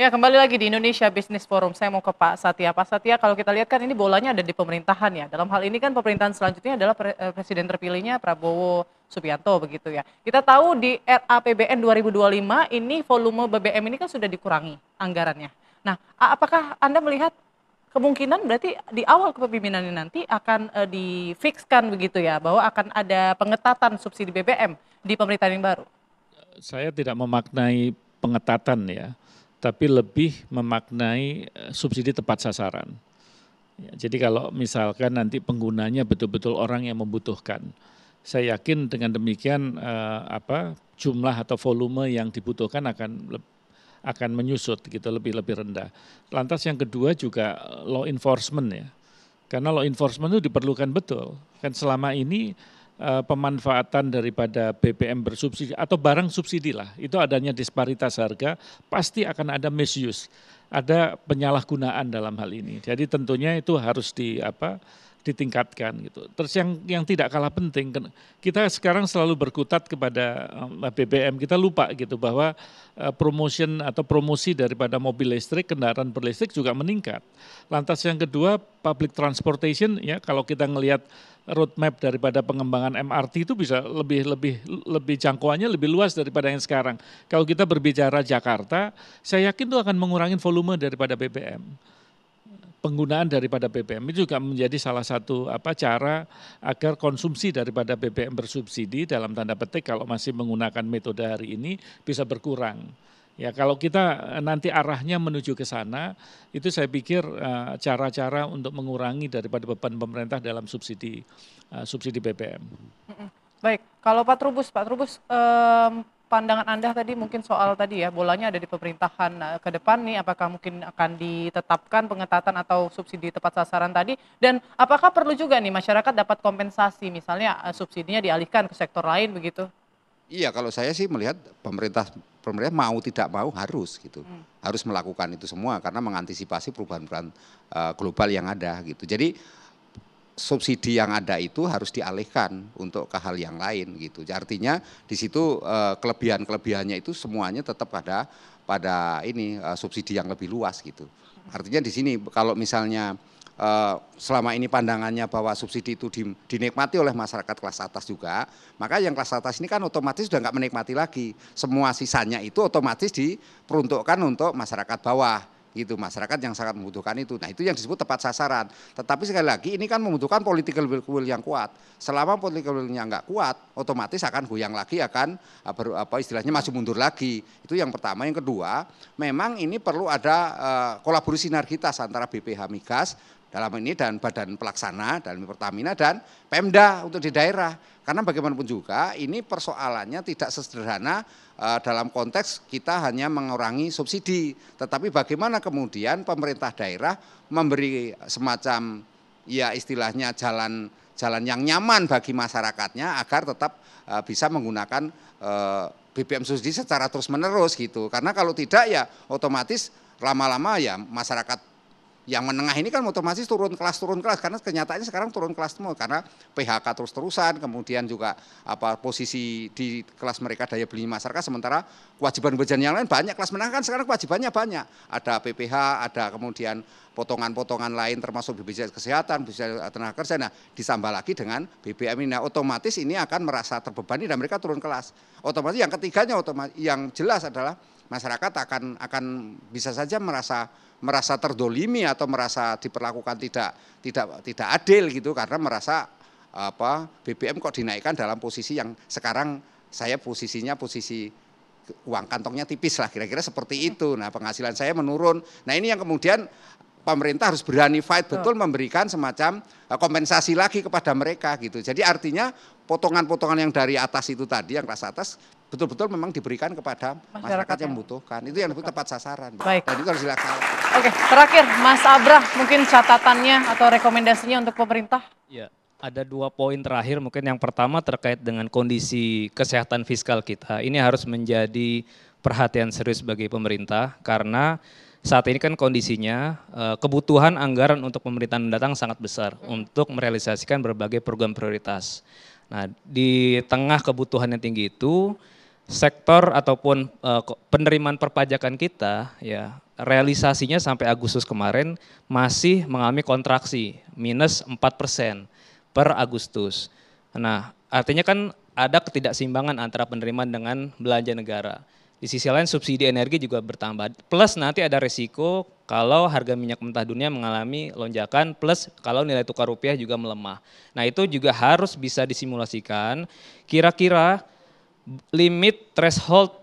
Ya kembali lagi di Indonesia Business Forum, saya mau ke Pak Satya. Pak Satya kalau kita lihat kan ini bolanya ada di pemerintahan ya. Dalam hal ini kan pemerintahan selanjutnya adalah eh, presiden terpilihnya Prabowo Subianto begitu ya. Kita tahu di RAPBN 2025 ini volume BBM ini kan sudah dikurangi anggarannya. Nah apakah Anda melihat kemungkinan berarti di awal kepemimpinan nanti akan e, eh, difikskan begitu ya bahwa akan ada pengetatan subsidi BBM di pemerintahan yang baru? Saya tidak memaknai pengetatan ya tapi lebih memaknai eh, subsidi tepat sasaran. Ya, jadi kalau misalkan nanti penggunanya betul-betul orang yang membutuhkan, saya yakin dengan demikian eh, apa jumlah atau volume yang dibutuhkan akan akan menyusut gitu lebih lebih rendah. Lantas yang kedua juga eh, law enforcement ya, karena law enforcement itu diperlukan betul. Kan selama ini Eh, pemanfaatan daripada BBM bersubsidi atau barang subsidi lah itu adanya disparitas harga pasti akan ada misuse ada penyalahgunaan dalam hal ini jadi tentunya itu harus di apa ditingkatkan gitu. Terus yang yang tidak kalah penting kita sekarang selalu berkutat kepada eh, BBM. Kita lupa gitu bahwa eh, promotion atau promosi daripada mobil listrik, kendaraan berlistrik juga meningkat. Lantas yang kedua public transportation ya kalau kita ngelihat roadmap daripada pengembangan MRT itu bisa lebih lebih lebih jangkauannya lebih luas daripada yang sekarang. Kalau kita berbicara Jakarta, saya yakin itu akan mengurangi volume daripada BBM penggunaan daripada BBM itu juga menjadi salah satu apa cara agar konsumsi daripada BBM bersubsidi dalam tanda petik kalau masih menggunakan metode hari ini bisa berkurang. Ya kalau kita eh, nanti arahnya menuju ke sana, itu saya pikir eh, cara-cara untuk mengurangi daripada beban pemerintah dalam subsidi eh, subsidi BBM. Baik, kalau Pak Trubus, Pak Trubus pandangan Anda tadi mungkin soal tadi ya, bolanya ada di pemerintahan eh, ke depan nih, apakah mungkin akan ditetapkan pengetatan atau subsidi tepat sasaran tadi, dan apakah perlu juga nih masyarakat dapat kompensasi, misalnya eh, subsidinya dialihkan ke sektor lain begitu? Iya, kalau saya sih melihat pemerintah pemerintah mau tidak mau harus gitu, hmm. harus melakukan itu semua karena mengantisipasi perubahan-perubahan uh, global yang ada gitu. Jadi subsidi yang ada itu harus dialihkan untuk ke hal yang lain gitu. Artinya di situ eh, kelebihan-kelebihannya itu semuanya tetap pada pada ini eh, subsidi yang lebih luas gitu. Artinya di sini kalau misalnya eh, selama ini pandangannya bahwa subsidi itu dinikmati oleh masyarakat kelas atas juga, maka yang kelas atas ini kan otomatis sudah nggak menikmati lagi. Semua sisanya itu otomatis diperuntukkan untuk masyarakat bawah gitu masyarakat yang sangat membutuhkan itu. Nah itu yang disebut tepat sasaran. Tetapi sekali lagi ini kan membutuhkan political will yang kuat. Selama political willnya nggak kuat, otomatis akan goyang lagi, akan eh, apa istilahnya masih mundur lagi. Itu yang pertama. Yang kedua, memang ini perlu ada uh, kolaborasi sinergitas antara BPH Migas dalam ini dan badan pelaksana dalam Pertamina dan Pemda untuk di daerah. Karena bagaimanapun juga ini persoalannya tidak sesederhana eh, dalam konteks kita hanya mengurangi subsidi, tetapi bagaimana kemudian pemerintah daerah memberi semacam ya istilahnya jalan jalan yang nyaman bagi masyarakatnya agar tetap eh, bisa menggunakan eh, BBM subsidi secara terus-menerus gitu. Karena kalau tidak ya otomatis lama-lama ya masyarakat yang menengah ini kan otomatis turun kelas turun kelas karena kenyataannya sekarang turun kelas semua karena PHK terus terusan, kemudian juga apa posisi di kelas mereka daya beli masyarakat sementara kewajiban kewajiban yang lain banyak kelas menengah kan sekarang kewajibannya banyak. Ada PPH, ada kemudian potongan-potongan lain termasuk BPJS kesehatan, BPJS tenaga kerja. Nah, disambal lagi dengan BBM ini. Nah, otomatis ini akan merasa terbebani dan mereka turun kelas. Otomatis yang ketiganya otomatis yang jelas adalah masyarakat akan akan bisa saja merasa merasa terdolimi atau merasa diperlakukan tidak tidak tidak adil gitu karena merasa apa BBM kok dinaikkan dalam posisi yang sekarang saya posisinya posisi uang kantongnya tipis lah kira-kira seperti itu. Nah penghasilan saya menurun. Nah ini yang kemudian pemerintah harus berani fight betul memberikan semacam eh, kompensasi lagi kepada mereka gitu. Jadi artinya potongan-potongan yang dari atas itu tadi yang kelas atas betul-betul memang diberikan kepada masyarakat, masyarakat yang membutuhkan. Itu yang tepat sasaran. Baik. Dan itu harus dilaksanakan. Oke, terakhir Mas Abrah, mungkin catatannya atau rekomendasinya untuk pemerintah? Iya. Ada dua poin terakhir mungkin yang pertama terkait dengan kondisi kesehatan fiskal kita. Ini harus menjadi perhatian serius bagi pemerintah karena saat ini kan kondisinya eh, kebutuhan anggaran untuk pemerintahan mendatang sangat besar hmm. untuk merealisasikan berbagai program prioritas. Nah, di tengah kebutuhan yang tinggi itu, sektor ataupun eh, penerimaan perpajakan kita ya realisasinya sampai Agustus kemarin masih mengalami kontraksi minus 4% per Agustus. Nah, artinya kan ada ketidakseimbangan antara penerimaan dengan belanja negara. Di sisi lain subsidi energi juga bertambah. Plus nanti ada resiko kalau harga minyak mentah dunia mengalami lonjakan plus kalau nilai tukar rupiah juga melemah. Nah, itu juga harus bisa disimulasikan kira-kira limit threshold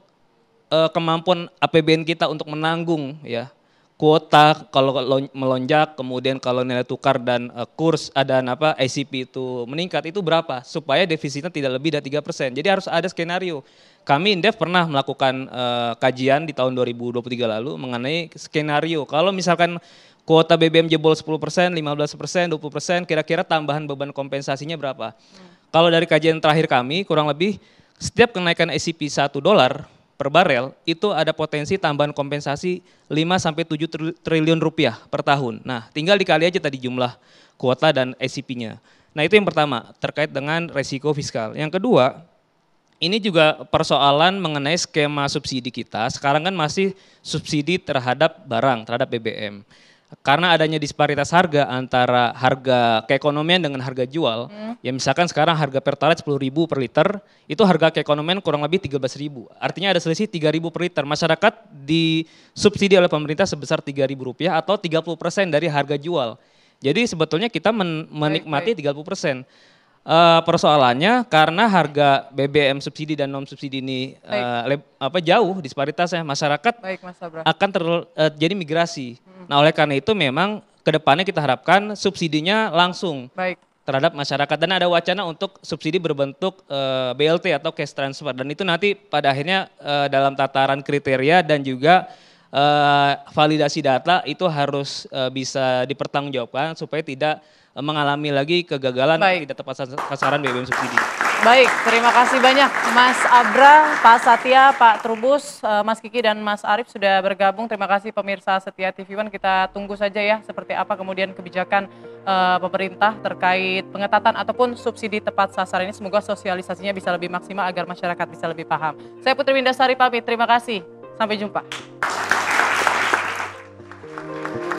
eh, kemampuan APBN kita untuk menanggung ya kuota kalau melonjak kemudian kalau nilai tukar dan uh, kurs ada eh, apa ICP itu meningkat itu berapa supaya defisitnya tidak lebih dari tiga persen jadi harus ada skenario kami Indef pernah melakukan uh, kajian di tahun 2023 lalu mengenai skenario kalau misalkan kuota BBM jebol 10 persen 15 persen 20 persen kira-kira tambahan beban kompensasinya berapa hmm. kalau dari kajian terakhir kami kurang lebih setiap kenaikan ICP satu dolar per barel itu ada potensi tambahan kompensasi 5 sampai 7 triliun rupiah per tahun. Nah, tinggal dikali aja tadi jumlah kuota dan SCP-nya. Nah, itu yang pertama terkait dengan resiko fiskal. Yang kedua, ini juga persoalan mengenai skema subsidi kita. Sekarang kan masih subsidi terhadap barang, terhadap BBM karena adanya disparitas harga antara harga keekonomian dengan harga jual, hmm. ya misalkan sekarang harga Pertalite ribu per liter, itu harga keekonomian kurang lebih ribu, Artinya ada selisih ribu per liter. Masyarakat disubsidi oleh pemerintah sebesar ribu rupiah atau 30% dari harga jual. Jadi sebetulnya kita men menikmati baik, baik. 30% uh, persoalannya karena harga BBM subsidi dan non subsidi ini uh, apa jauh disparitasnya masyarakat Baik, Mas akan terjadi eh, uh, migrasi. Hmm. Nah, oleh karena itu memang kedepannya kita harapkan subsidinya langsung Baik. terhadap masyarakat dan ada wacana untuk subsidi berbentuk uh, BLT atau cash transfer dan itu nanti pada akhirnya uh, dalam tataran kriteria dan juga uh, validasi data itu harus uh, bisa dipertanggungjawabkan supaya tidak uh, mengalami lagi kegagalan Baik. tidak tepat sasaran BBM subsidi. Baik, terima kasih banyak Mas Abra, Pak Satya, Pak Trubus, Mas Kiki dan Mas Arif sudah bergabung. Terima kasih pemirsa Setia TV One. Kita tunggu saja ya seperti apa kemudian kebijakan uh, pemerintah terkait pengetatan ataupun subsidi tepat sasaran ini. Semoga sosialisasinya bisa lebih maksimal agar masyarakat bisa lebih paham. Saya Putri Winda Sari pamit. Terima kasih. Sampai jumpa.